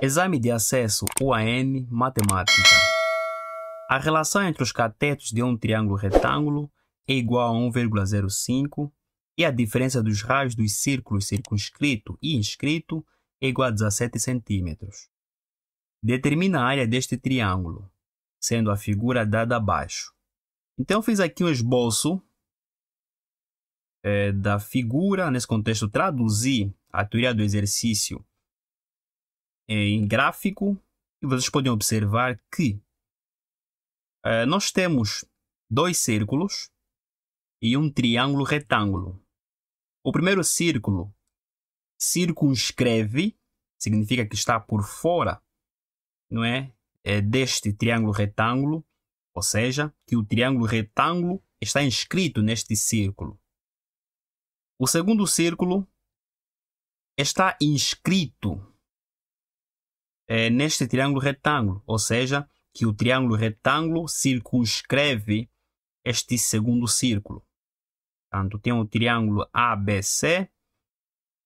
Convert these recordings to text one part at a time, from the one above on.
Exame de acesso UAN Matemática. A relação entre os catetos de um triângulo retângulo é igual a 1,05 e a diferença dos raios dos círculos circunscrito e inscrito é igual a 17 cm. Determina a área deste triângulo, sendo a figura dada abaixo. Então, fiz aqui um esboço é, da figura, nesse contexto, traduzi a teoria do exercício em gráfico e vocês podem observar que uh, nós temos dois círculos e um triângulo retângulo. O primeiro círculo circunscreve, significa que está por fora, não é? é deste triângulo retângulo, ou seja, que o triângulo retângulo está inscrito neste círculo. O segundo círculo está inscrito é, neste triângulo retângulo, ou seja, que o triângulo retângulo circunscreve este segundo círculo. Portanto, tem o triângulo ABC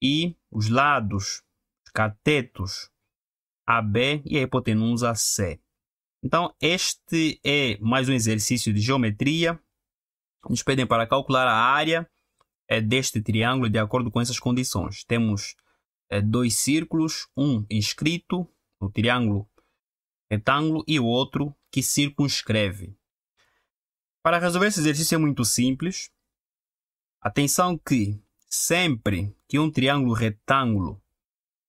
e os lados, os catetos AB e a hipotenusa C. Então, este é mais um exercício de geometria. Nos pedem para calcular a área é, deste triângulo de acordo com essas condições. Temos é, dois círculos, um inscrito um triângulo retângulo e o outro que circunscreve. Para resolver esse exercício é muito simples. Atenção que sempre que um triângulo retângulo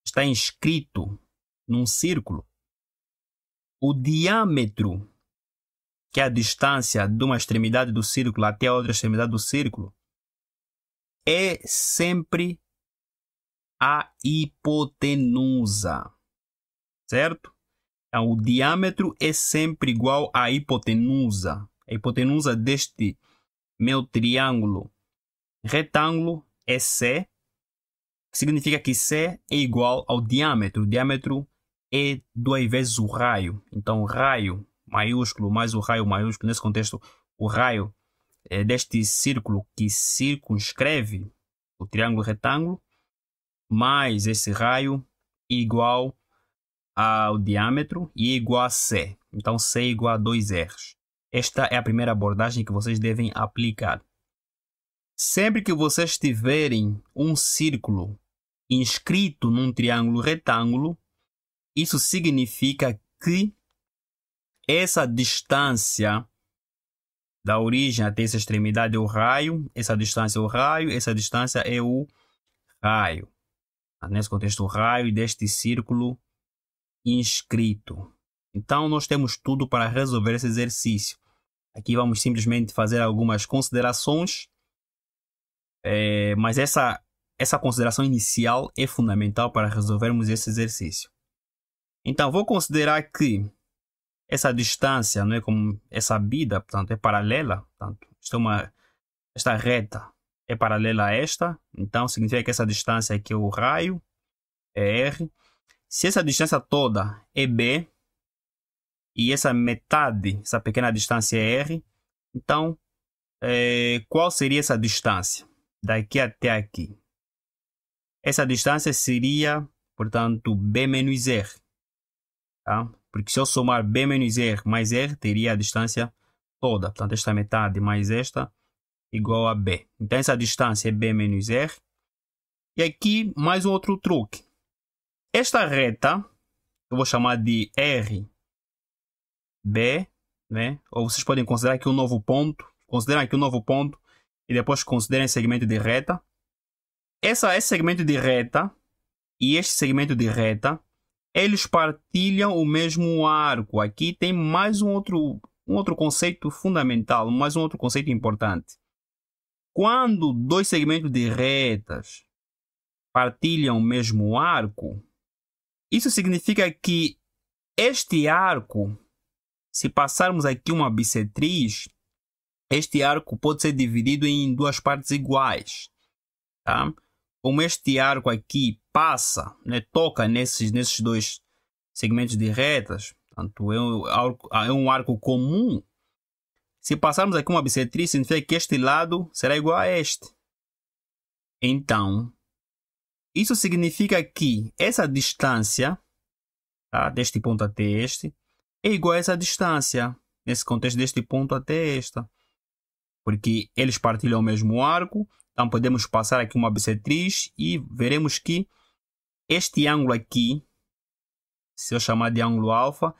está inscrito num círculo, o diâmetro, que é a distância de uma extremidade do círculo até a outra extremidade do círculo, é sempre a hipotenusa certo? Então, o diâmetro é sempre igual à hipotenusa. A hipotenusa deste meu triângulo retângulo é C, que significa que C é igual ao diâmetro. O diâmetro é duas vezes o raio. Então, raio maiúsculo mais o raio maiúsculo, nesse contexto, o raio é deste círculo que circunscreve o triângulo retângulo, mais esse raio igual ao diâmetro e igual a C. Então, C igual a 2R. Esta é a primeira abordagem que vocês devem aplicar. Sempre que vocês tiverem um círculo inscrito num triângulo retângulo, isso significa que essa distância da origem até essa extremidade é o raio, essa distância é o raio, essa distância é o raio. Tá? Nesse contexto, o raio deste círculo inscrito. Então, nós temos tudo para resolver esse exercício. Aqui vamos simplesmente fazer algumas considerações, é, mas essa, essa consideração inicial é fundamental para resolvermos esse exercício. Então, vou considerar que essa distância não é como essa sabida, portanto, é paralela, portanto, isto é uma, esta reta é paralela a esta, então significa que essa distância aqui é o raio, é R, se essa distância toda é B e essa metade, essa pequena distância é R, então é, qual seria essa distância daqui até aqui? Essa distância seria, portanto, B menos R. Tá? Porque se eu somar B menos R mais R, teria a distância toda. Portanto, esta metade mais esta igual a B. Então, essa distância é B menos R. E aqui, mais um outro truque. Esta reta, eu vou chamar de R, B, né? ou vocês podem considerar aqui um novo ponto, consideram aqui um novo ponto e depois considerem segmento de reta. Essa, esse segmento de reta e este segmento de reta, eles partilham o mesmo arco. Aqui tem mais um outro, um outro conceito fundamental, mais um outro conceito importante. Quando dois segmentos de retas partilham o mesmo arco, isso significa que este arco, se passarmos aqui uma bissetriz, este arco pode ser dividido em duas partes iguais. Tá? Como este arco aqui passa, né, toca nesses, nesses dois segmentos de retas, portanto, é um, arco, é um arco comum. Se passarmos aqui uma bissetriz, significa que este lado será igual a este. Então, isso significa que essa distância, tá, deste ponto até este, é igual a essa distância, nesse contexto deste ponto até esta. Porque eles partilham o mesmo arco, então podemos passar aqui uma bissetriz e veremos que este ângulo aqui, se eu chamar de ângulo alfa,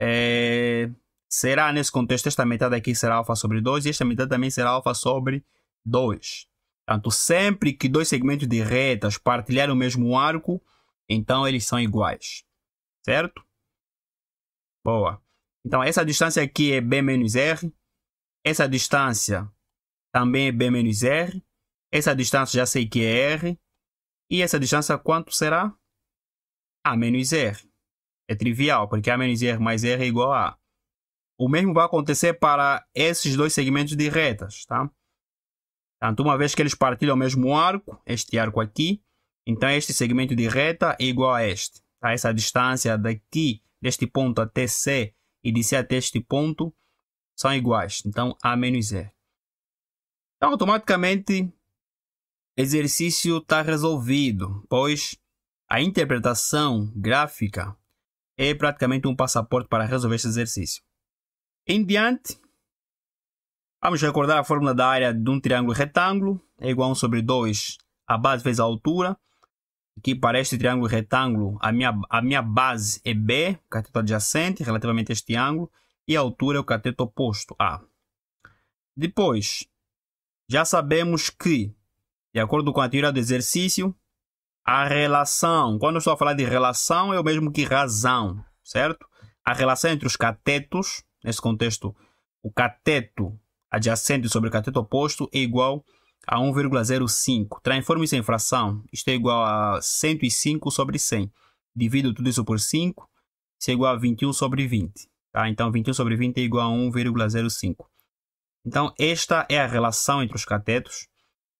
é, será nesse contexto, esta metade aqui será alfa sobre 2 e esta metade também será alfa sobre 2. Portanto, sempre que dois segmentos de retas partilharem o mesmo arco, então eles são iguais. Certo? Boa. Então, essa distância aqui é B menos R. Essa distância também é B menos R. Essa distância já sei que é R. E essa distância quanto será? A menos R. É trivial, porque A menos R mais R é igual a A. O mesmo vai acontecer para esses dois segmentos de retas, tá? Portanto, uma vez que eles partilham o mesmo arco, este arco aqui, então este segmento de reta é igual a este. Tá? Essa distância daqui, deste ponto até C e de C até este ponto, são iguais. Então, A menos E. Então, automaticamente, exercício está resolvido, pois a interpretação gráfica é praticamente um passaporte para resolver este exercício. Em diante, Vamos recordar a fórmula da área de um triângulo retângulo. É igual a 1 sobre 2, a base vezes a altura. Aqui para este triângulo retângulo, a minha, a minha base é B, cateto adjacente, relativamente a este ângulo. E a altura é o cateto oposto, A. Depois, já sabemos que, de acordo com a teoria do exercício, a relação, quando eu estou a falar de relação, é o mesmo que razão, certo? A relação entre os catetos, nesse contexto, o cateto adjacente sobre o cateto oposto é igual a 1,05. Transforme em fração, isto é igual a 105 sobre 100. Divido tudo isso por 5, isso é igual a 21 sobre 20. Tá? Então, 21 sobre 20 é igual a 1,05. Então, esta é a relação entre os catetos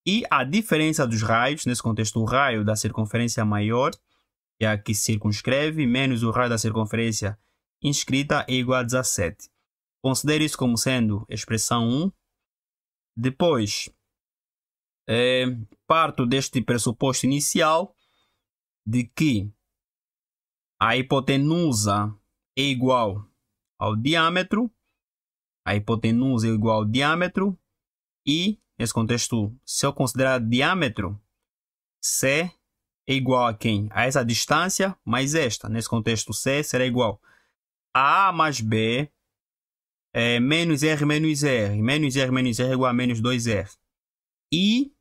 e a diferença dos raios, nesse contexto, o raio da circunferência maior, que é a que circunscreve, menos o raio da circunferência inscrita, é igual a 17. Considere isso como sendo expressão 1. Depois, é, parto deste pressuposto inicial de que a hipotenusa é igual ao diâmetro, a hipotenusa é igual ao diâmetro e, nesse contexto, se eu considerar diâmetro, C é igual a quem? A essa distância mais esta. Nesse contexto, C será igual a A mais B é, menos R menos R, menos R menos R é igual a menos 2R. E,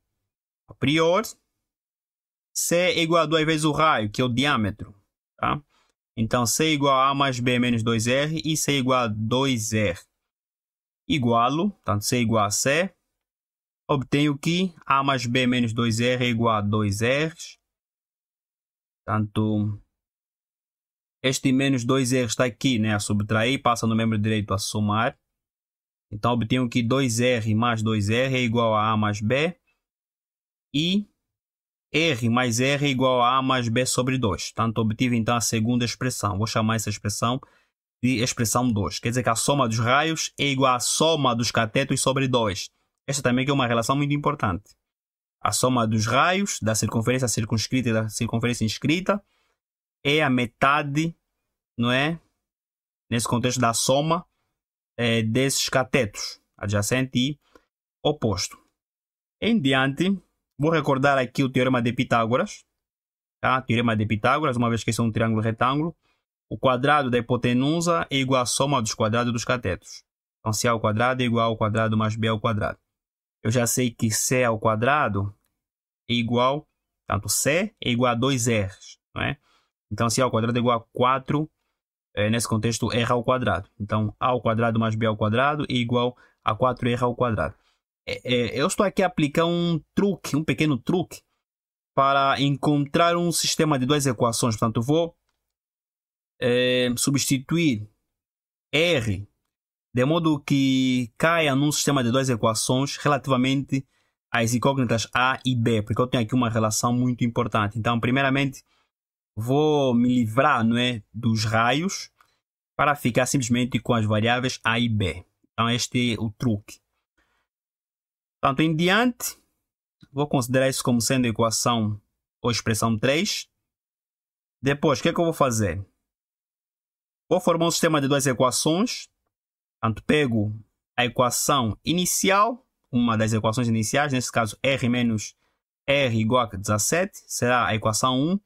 a priori, C é igual a 2 vezes o raio, que é o diâmetro. Tá? Então, C é igual a A mais B menos 2R e C é igual a 2R. Igualo, portanto, C é igual a C. Obtenho que A mais B menos 2R é igual a 2R. Portanto, este menos 2R está aqui, né? A subtrair, passa no membro direito a somar. Então, obtenho que 2R mais 2R é igual a A mais B. E R mais R é igual a A mais B sobre 2. Portanto, obtive então a segunda expressão. Vou chamar essa expressão de expressão 2. Quer dizer que a soma dos raios é igual à soma dos catetos sobre 2. Esta também é uma relação muito importante. A soma dos raios, da circunferência circunscrita e da circunferência inscrita, é a metade, não é? Nesse contexto da soma é, desses catetos adjacente e oposto. Em diante, vou recordar aqui o teorema de Pitágoras. Tá? Teorema de Pitágoras, uma vez que esse é um triângulo retângulo, o quadrado da hipotenusa é igual à soma dos quadrados dos catetos. Então, se A ao quadrado é igual ao quadrado mais B ao quadrado. Eu já sei que C ao quadrado é igual, tanto C é igual a 2R, não é? Então, se a ao quadrado é igual a 4, é, eh, nesse contexto, r ao quadrado. Então, a ao quadrado mais b ao quadrado é igual a 4r ao quadrado. É, eu estou aqui a aplicar um truque, um pequeno truque, para encontrar um sistema de duas equações. Portanto, vou substituir r de modo que caia num sistema de duas equações relativamente às incógnitas a e b, porque eu tenho aqui uma relação muito importante. Então, primeiramente, vou me livrar não é, dos raios para ficar simplesmente com as variáveis A e B. Então este é o truque. Tanto em diante, vou considerar isso como sendo a equação ou expressão 3. Depois, o que é que eu vou fazer? Vou formar um sistema de duas equações. Tanto pego a equação inicial, uma das equações iniciais, nesse caso R menos R igual a 17, será a equação 1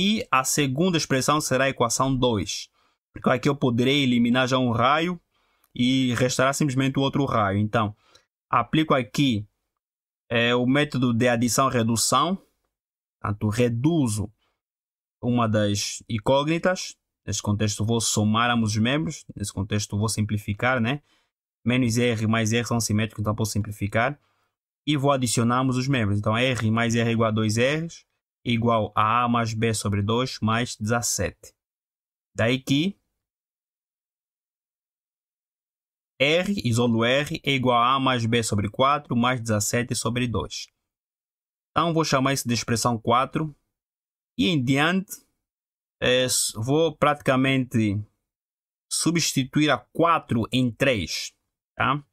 e a segunda expressão será a equação 2. Porque aqui eu poderei eliminar já um raio e restará simplesmente o outro raio. Então, aplico aqui é, o método de adição-redução. Portanto, tá? reduzo uma das incógnitas. Nesse contexto, vou somar ambos os membros. Nesse contexto, vou simplificar, né? Menos R mais R são simétricos, então vou simplificar. E vou adicionar ambos os membros. Então, R mais R é igual a 2R igual a A mais B sobre 2 mais 17. Daí que R, isolo R, é igual a A mais B sobre 4 mais 17 sobre 2. Então, vou chamar isso de expressão 4. E em diante, é, vou praticamente substituir a 4 em 3. Tá?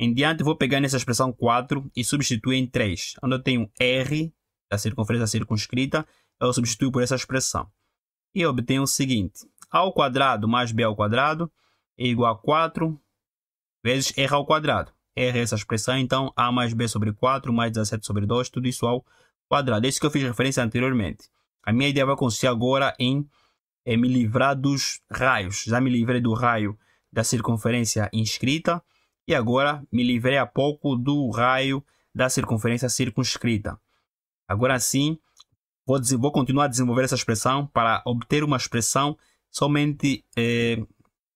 Em diante, vou pegar nessa expressão 4 e substituir em 3, onde eu tenho R a circunferência circunscrita, eu substituo por essa expressão. E obtenho o seguinte: a ao quadrado mais b ao quadrado é igual a 4 vezes r ao quadrado. R é essa expressão, então a mais b sobre 4 mais 17 sobre 2, tudo isso ao quadrado. Esse que eu fiz referência anteriormente. A minha ideia vai consistir agora em é, me livrar dos raios. Já me livrei do raio da circunferência inscrita e agora me livrei há pouco do raio da circunferência circunscrita. Agora sim, vou, vou continuar a desenvolver essa expressão para obter uma expressão somente eh,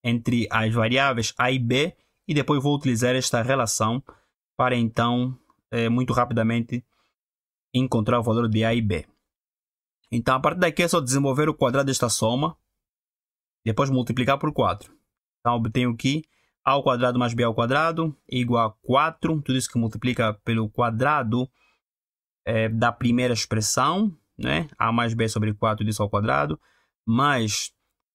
entre as variáveis A e B e depois vou utilizar esta relação para então eh, muito rapidamente encontrar o valor de A e B. Então a partir daqui é só desenvolver o quadrado desta soma, depois multiplicar por 4. Então obtenho que A ao quadrado mais B ao quadrado é igual a 4, tudo isso que multiplica pelo quadrado é, da primeira expressão, né? A mais B sobre 4 disso ao quadrado, mais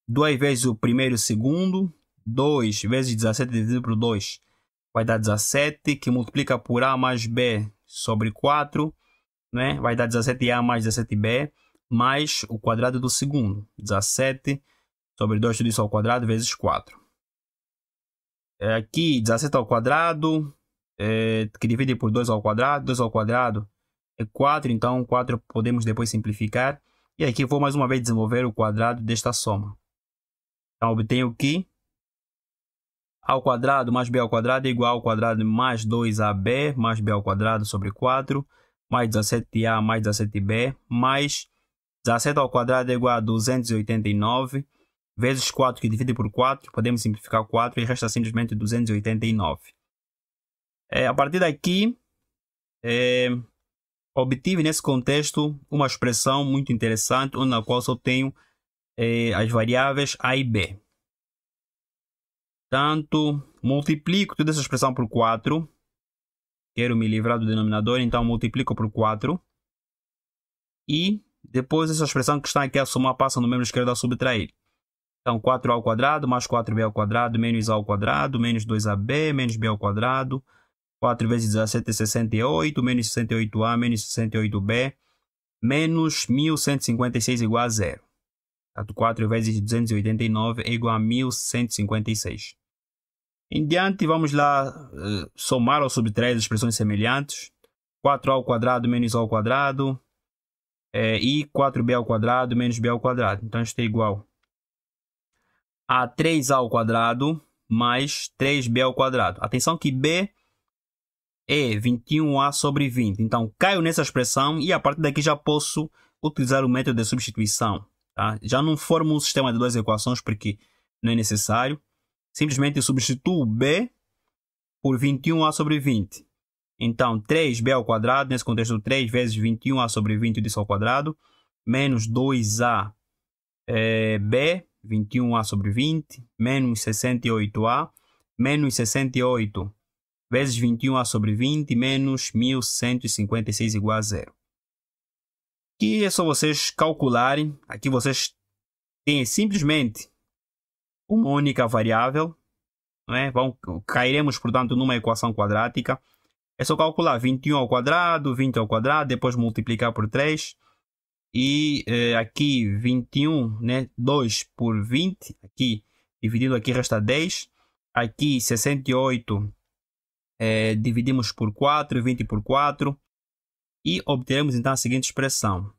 2 vezes o primeiro e o segundo, 2 vezes 17 dividido por 2 vai dar 17, que multiplica por A mais B sobre 4, né? vai dar 17A mais 17B, mais o quadrado do segundo, 17 sobre 2 tudo isso ao quadrado vezes 4. É, aqui, 17 ao quadrado, é, que divide por 2 ao quadrado, 2 ao quadrado é 4, então 4 podemos depois simplificar. E aqui vou mais uma vez desenvolver o quadrado desta soma. Então obtenho que a ao quadrado mais b ao quadrado é igual ao quadrado mais 2ab mais b ao quadrado sobre 4 mais 17a mais 17b mais 17 ao quadrado é igual a 289 vezes 4 que divide por 4, podemos simplificar 4 e resta simplesmente 289. É, a partir daqui, é, Obtive nesse contexto uma expressão muito interessante, na qual só tenho eh, as variáveis A e B. Portanto, multiplico toda essa expressão por 4. Quero me livrar do denominador, então multiplico por 4. E depois essa expressão que está aqui a somar passa no membro esquerdo a subtrair. Então, 4a ao quadrado mais 4b ao quadrado menos a ao quadrado menos 2ab menos b ao quadrado 4 vezes 17 é 68, menos 68A, menos 68B, menos 1156 igual a zero. 4 vezes 289 é igual a 1156. Em diante, vamos lá eh, somar ou subtrair as expressões semelhantes. 4 ao quadrado menos ao quadrado é, e 4b ao quadrado menos b ao quadrado. Então, isto é igual a 3 ao quadrado mais 3b ao quadrado. Atenção que b é 21A sobre 20. Então, caio nessa expressão e a partir daqui já posso utilizar o método de substituição. Tá? Já não formo um sistema de duas equações porque não é necessário. Simplesmente substituo B por 21A sobre 20. Então, 3b ao quadrado, nesse contexto 3 vezes 21a sobre 20 disso ao quadrado, menos 2a é, b, 21a sobre 20, menos 68a, menos 68 vezes 21a sobre 20 menos 1156 igual a zero. Aqui é só vocês calcularem. Aqui vocês têm simplesmente uma única variável. Não é? Vão, cairemos, portanto, numa equação quadrática. É só calcular 21 ao quadrado, 20 ao quadrado, depois multiplicar por 3. E eh, aqui 21, né? 2 por 20, aqui dividido aqui resta 10. Aqui 68 é, dividimos por 4, 20 por 4 e obteremos então a seguinte expressão.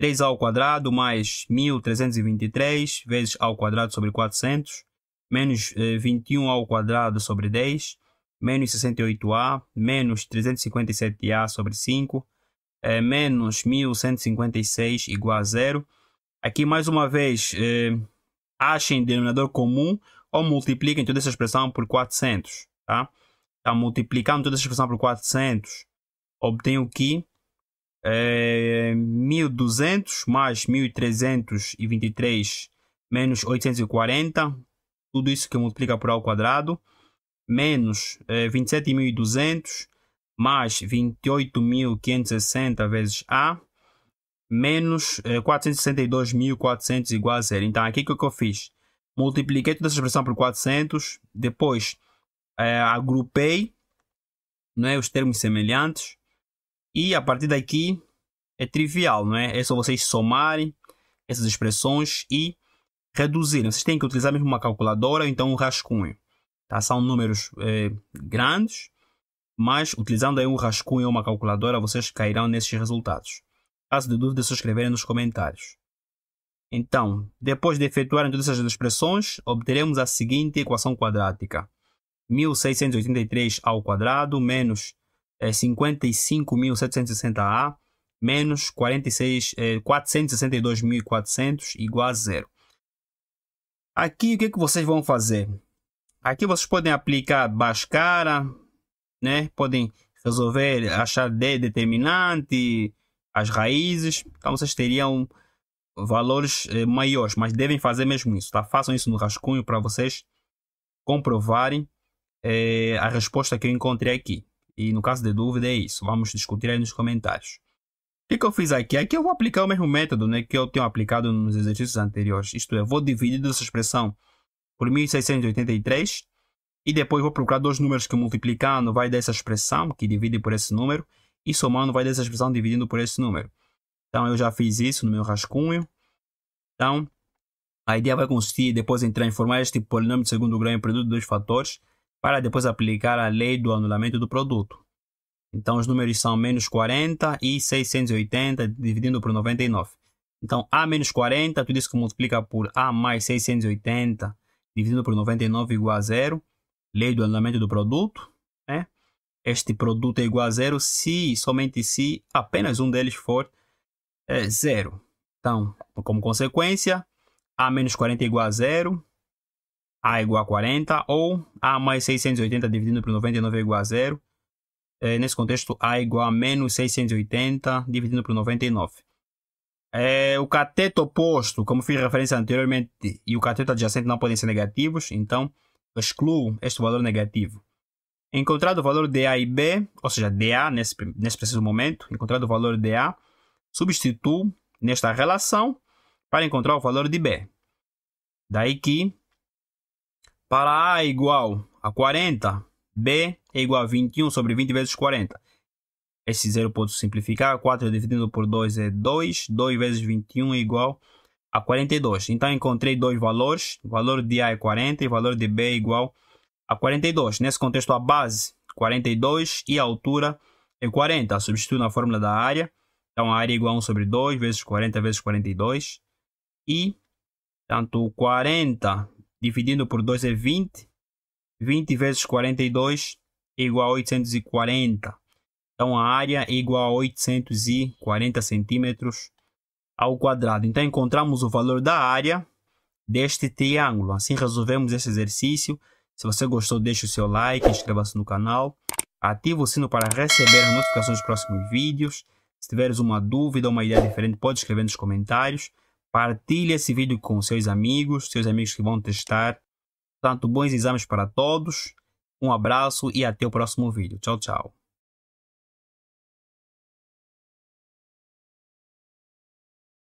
3 ao quadrado mais 1323 vezes ao quadrado sobre 400 menos 21 eh, ao quadrado sobre 10 menos 68a menos 357a sobre 5 eh, menos 1156 igual a zero. Aqui mais uma vez eh, achem denominador comum ou multipliquem toda essa expressão por 400, tá? Então, multiplicando toda essa expressão por 400, obtenho que é, 1200 mais 1323 menos 840, tudo isso que multiplica por ao quadrado, menos é, eh, 27.200 mais 28.560 vezes a, menos é, eh, 462.400 igual a zero. Então, aqui o que, que eu fiz? Multipliquei toda essa expressão por 400, depois é, agrupei não é, os termos semelhantes e a partir daqui é trivial, não é? É só vocês somarem essas expressões e reduzirem. Vocês têm que utilizar mesmo uma calculadora ou então um rascunho. Tá? São números é, grandes, mas utilizando aí um rascunho ou uma calculadora, vocês cairão nesses resultados. Caso de dúvida, é só escreverem nos comentários. Então, depois de efetuarem todas essas expressões, obteremos a seguinte equação quadrática. 1683 ao quadrado menos é, eh, 55.760A menos 46, é, 462.400 igual a zero. Aqui o que, é que vocês vão fazer? Aqui vocês podem aplicar Bhaskara, né? podem resolver achar D determinante, as raízes, então vocês teriam valores eh, maiores, mas devem fazer mesmo isso, tá? Façam isso no rascunho para vocês comprovarem é a resposta que eu encontrei aqui. E no caso de dúvida é isso. Vamos discutir aí nos comentários. O que, que, eu fiz aqui? Aqui eu vou aplicar o mesmo método né, que eu tenho aplicado nos exercícios anteriores. Isto é, vou dividir essa expressão por 1683 e depois vou procurar dois números que multiplicando vai dessa expressão que divide por esse número e somando vai dessa expressão dividindo por esse número. Então eu já fiz isso no meu rascunho. Então a ideia vai consistir depois em transformar este polinômio de segundo grau em produto de dois fatores para depois aplicar a lei do anulamento do produto. Então os números são menos 40 e 680 dividindo por 99. Então A menos 40, tudo isso que multiplica por A mais 680 dividindo por 99 igual a zero. Lei do anulamento do produto. Né? Este produto é igual a zero se somente se apenas um deles for é, zero. Então, como consequência, A menos 40 é igual a zero. A é igual a 40 ou A mais 680 dividido por 99 é igual a zero. É, nesse contexto, A é igual a menos 680 dividido por 99. É, o cateto oposto, como fiz referência anteriormente, e o cateto adjacente não podem ser negativos, então excluo este valor negativo. Encontrado o valor de A e B, ou seja, a nesse, nesse preciso momento, encontrado o valor de A, substituo nesta relação para encontrar o valor de B. Daí que para A igual a 40, B é igual a 21 sobre 20 vezes 40. Este zero posso simplificar. 4 dividido por 2 é 2. 2 vezes 21 é igual a 42. Então, encontrei dois valores. O valor de A é 40 e o valor de B é igual a 42. Nesse contexto, a base 42 e a altura é 40. Substituo na fórmula da área. Então, a área é igual a 1 sobre 2 vezes 40 vezes 42. E, tanto 40 dividindo por 2 é 20. 20 vezes 42 é igual a 840. Então a área é igual a 840 centímetros ao quadrado. Então encontramos o valor da área deste triângulo. Assim resolvemos esse exercício. Se você gostou, deixe o seu like, inscreva-se no canal, ative o sino para receber as notificações dos próximos vídeos. Se tiveres uma dúvida ou uma ideia diferente, pode escrever nos comentários. Partilhe esse vídeo com seus amigos, seus amigos que vão testar. Portanto, bons exames para todos. Um abraço e até o próximo vídeo. Tchau, tchau.